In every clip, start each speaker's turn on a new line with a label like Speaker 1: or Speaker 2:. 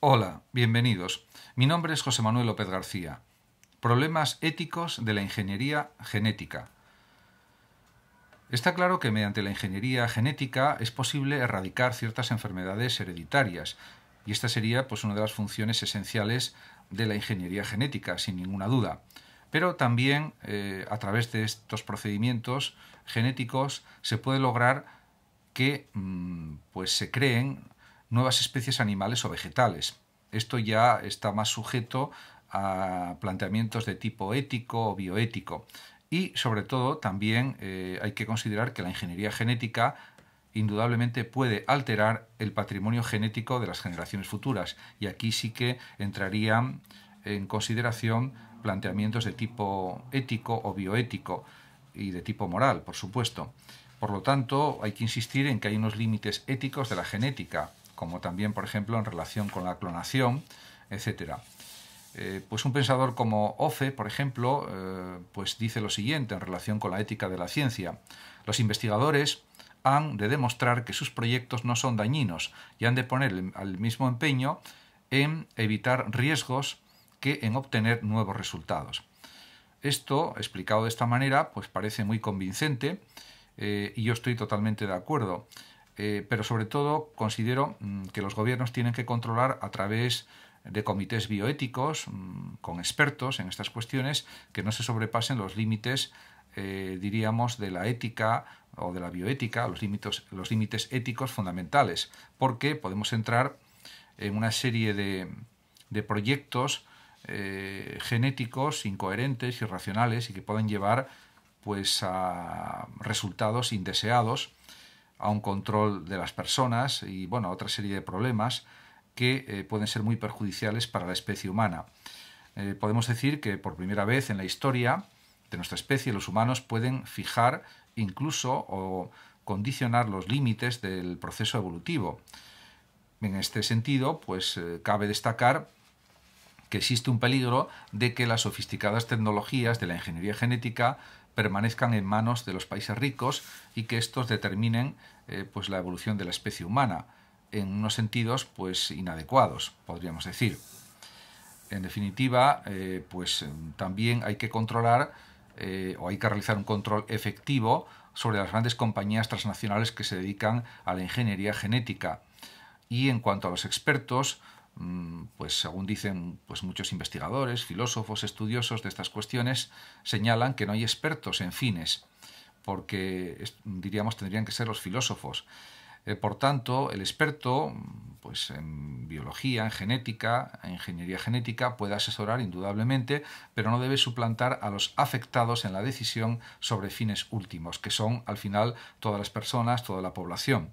Speaker 1: Hola, bienvenidos. Mi nombre es José Manuel López García. Problemas éticos de la ingeniería genética. Está claro que mediante la ingeniería genética es posible erradicar ciertas enfermedades hereditarias, y esta sería pues una de las funciones esenciales de la ingeniería genética, sin ninguna duda. Pero también eh, a través de estos procedimientos genéticos se puede lograr que mm, pues se creen nuevas especies animales o vegetales. Esto ya está más sujeto a planteamientos de tipo ético o bioético. Y sobre todo también eh, hay que considerar que la ingeniería genética indudablemente puede alterar el patrimonio genético de las generaciones futuras. Y aquí sí que entrarían en consideración planteamientos de tipo ético o bioético y de tipo moral, por supuesto. Por lo tanto, hay que insistir en que hay unos límites éticos de la genética como también, por ejemplo, en relación con la clonación, etc. Eh, pues un pensador como Ofe, por ejemplo, eh, pues dice lo siguiente en relación con la ética de la ciencia. Los investigadores han de demostrar que sus proyectos no son dañinos y han de poner el, mismo empeño en evitar riesgos que en obtener nuevos resultados. Esto, explicado de esta manera, pues parece muy convincente eh, y yo estoy totalmente de acuerdo. Eh, pero sobre todo considero mm, que los gobiernos tienen que controlar a través de comités bioéticos mm, con expertos en estas cuestiones que no se sobrepasen los límites, eh, diríamos, de la ética o de la bioética, los límites, los límites éticos fundamentales, porque podemos entrar en una serie de, proyectos eh, genéticos incoherentes, irracionales y que pueden llevar pues a resultados indeseados a un control de las personas y bueno, a otra serie de problemas que eh, pueden ser muy perjudiciales para la especie humana. Eh, podemos decir que por primera vez en la historia de nuestra especie los humanos pueden fijar incluso o condicionar los límites del proceso evolutivo. En este sentido, pues eh, cabe destacar que existe un peligro de que las sofisticadas tecnologías de la ingeniería genética permanezcan en manos de los países ricos y que estos determinen eh, pues la evolución de la especie humana en unos sentidos pues inadecuados podríamos decir en definitiva eh, pues también hay que controlar eh, o hay que realizar un control efectivo sobre las grandes compañías transnacionales que se dedican a la ingeniería genética y en cuanto a los expertos Mm, pues según dicen pues muchos investigadores, filósofos, estudiosos de estas cuestiones, señalan que no hay expertos en fines, porque diríamos tendrían que ser los filósofos. Eh, por tanto, el experto pues en biología, en genética, en ingeniería genética puede asesorar indudablemente, pero no debe suplantar a los afectados en la decisión sobre fines últimos, que son al final todas las personas, toda la población.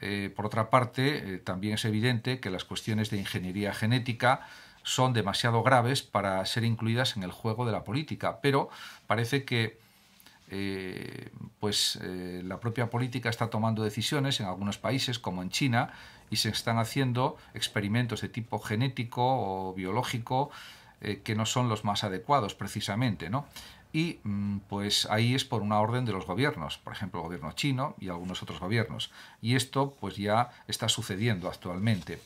Speaker 1: Eh, por otra parte, eh, también es evidente que las cuestiones de ingeniería genética son demasiado graves para ser incluidas en el juego de la política, pero parece que eh, pues, la propia política está tomando decisiones en algunos países, como en China, y se están haciendo experimentos de tipo genético o biológico eh, que no son los más adecuados precisamente, ¿no? Y mm, pues ahí es por una orden de los gobiernos, por ejemplo el gobierno chino y algunos otros gobiernos. Y esto pues ya está sucediendo actualmente.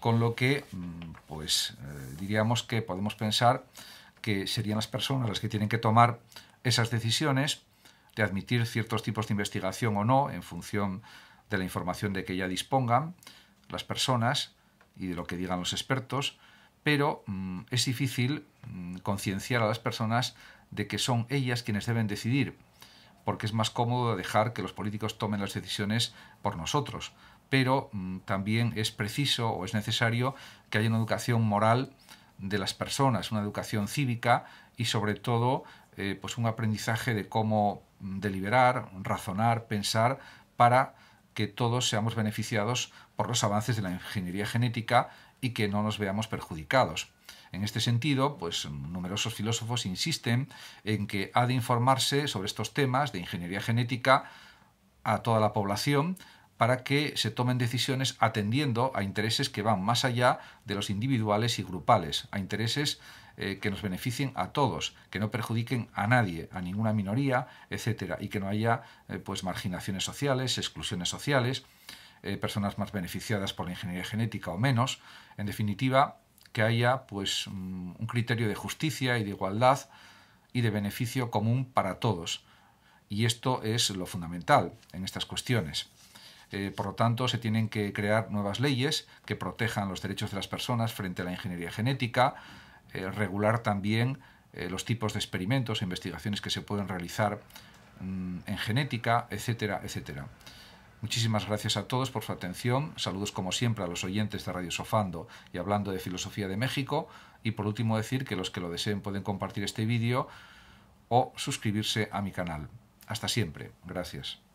Speaker 1: Con lo que mm, pues eh, diríamos que podemos pensar que serían las personas las que tienen que tomar esas decisiones de admitir ciertos tipos de investigación o no en función de la información de que ya dispongan las personas y de lo que digan los expertos pero mm, es difícil mm, concienciar a las personas de que son ellas quienes deben decidir, porque es más cómodo dejar que los políticos tomen las decisiones por nosotros. Pero mm, también es preciso o es necesario que haya una educación moral de las personas, una educación cívica y sobre todo eh, pues un aprendizaje de cómo deliberar, razonar, pensar para que todos seamos beneficiados por los avances de la ingeniería genética y que no nos veamos perjudicados. En este sentido, pues numerosos filósofos insisten en que ha de informarse sobre estos temas de ingeniería genética a toda la población para que se tomen decisiones atendiendo a intereses que van más allá de los individuales y grupales, a intereses eh, que nos beneficien a todos, que no perjudiquen a nadie, a ninguna minoría, etcétera, y que no haya eh, pues marginaciones sociales, exclusiones sociales. Eh, personas más beneficiadas por la ingeniería genética o menos. En definitiva, que haya pues, mm, un criterio de justicia y de igualdad y de beneficio común para todos. Y esto es lo fundamental en estas cuestiones. Eh, por lo tanto, se tienen que crear nuevas leyes que protejan los derechos de las personas frente a la ingeniería genética, eh, regular también los tipos de experimentos e investigaciones que se pueden realizar mm, en genética, etcétera, etcétera. Muchísimas gracias a todos por su atención. Saludos como siempre a los oyentes de Radio Sofando y hablando de filosofía de México. Y por último decir que los que lo deseen pueden compartir este vídeo o suscribirse a mi canal. Hasta siempre. Gracias.